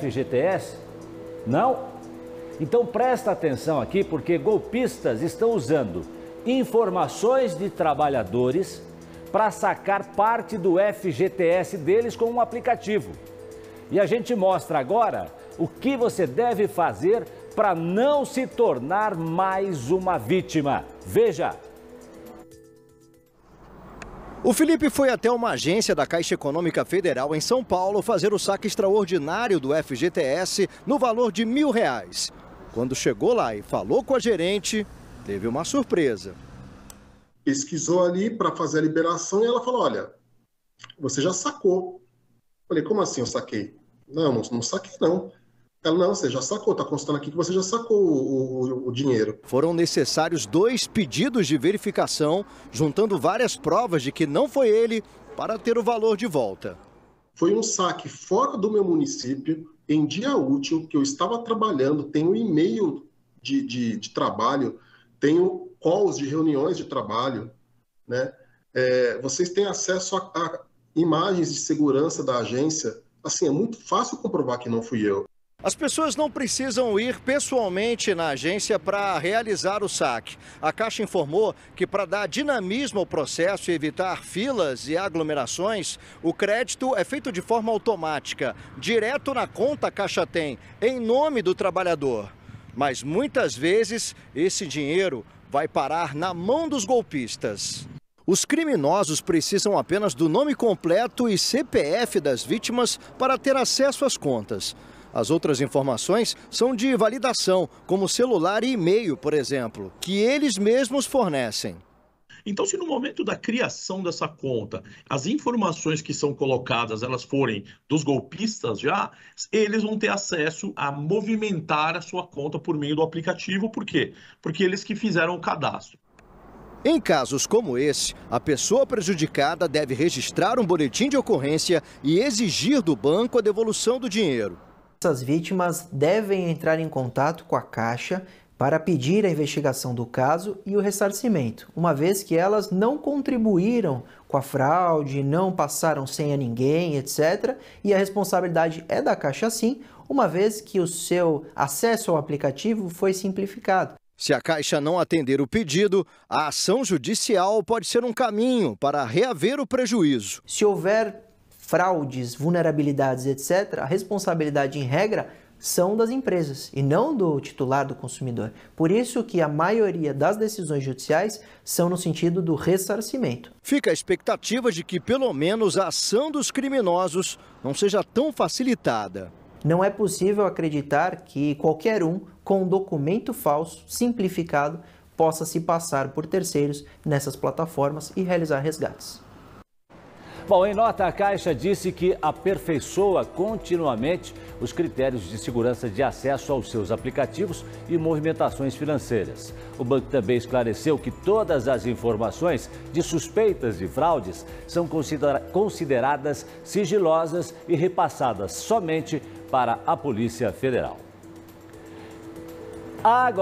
FGTS? Não? Então presta atenção aqui, porque golpistas estão usando informações de trabalhadores para sacar parte do FGTS deles com um aplicativo. E a gente mostra agora o que você deve fazer para não se tornar mais uma vítima. Veja! O Felipe foi até uma agência da Caixa Econômica Federal em São Paulo fazer o saque extraordinário do FGTS no valor de mil reais. Quando chegou lá e falou com a gerente, teve uma surpresa. Pesquisou ali para fazer a liberação e ela falou: Olha, você já sacou. Falei: Como assim eu saquei? Não, não, não saquei não. Ela, não, você já sacou, tá constando aqui que você já sacou o, o, o, dinheiro. Foram necessários dois pedidos de verificação, juntando várias provas de que não foi ele, para ter o valor de volta. Foi um saque fora do meu município, em dia útil, que eu estava trabalhando, tenho e-mail de, de, de trabalho, tenho calls de reuniões de trabalho, né? É, vocês têm acesso a, a imagens de segurança da agência. Assim, é muito fácil comprovar que não fui eu. As pessoas não precisam ir pessoalmente na agência para realizar o saque. A Caixa informou que, para dar dinamismo ao processo e evitar filas e aglomerações, o crédito é feito de forma automática, direto na conta a Caixa Tem, em nome do trabalhador. Mas muitas vezes esse dinheiro vai parar na mão dos golpistas. Os criminosos precisam apenas do nome completo e CPF das vítimas para ter acesso às contas. As outras informações são de validação, como celular e e-mail, por exemplo, que eles mesmos fornecem. Então, se no momento da criação dessa conta, as informações que são colocadas, elas forem dos golpistas já, eles vão ter acesso a movimentar a sua conta por meio do aplicativo. Por quê? Porque eles que fizeram o cadastro. Em casos como esse, a pessoa prejudicada deve registrar um boletim de ocorrência e exigir do banco a devolução do dinheiro. Essas vítimas devem entrar em contato com a Caixa para pedir a investigação do caso e o ressarcimento, uma vez que elas não contribuíram com a fraude, não passaram sem a ninguém, etc. E a responsabilidade é da Caixa sim, uma vez que o seu acesso ao aplicativo foi simplificado. Se a Caixa não atender o pedido, a ação judicial pode ser um caminho para reaver o prejuízo. Se houver fraudes, vulnerabilidades, etc., a responsabilidade em regra são das empresas e não do titular do consumidor. Por isso que a maioria das decisões judiciais são no sentido do ressarcimento. Fica a expectativa de que pelo menos a ação dos criminosos não seja tão facilitada. Não é possível acreditar que qualquer um com um documento falso simplificado possa se passar por terceiros nessas plataformas e realizar resgates. Bom, em nota, a Caixa disse que aperfeiçoa continuamente os critérios de segurança de acesso aos seus aplicativos e movimentações financeiras. O banco também esclareceu que todas as informações de suspeitas de fraudes são consideradas sigilosas e repassadas somente para a Polícia Federal. Agora...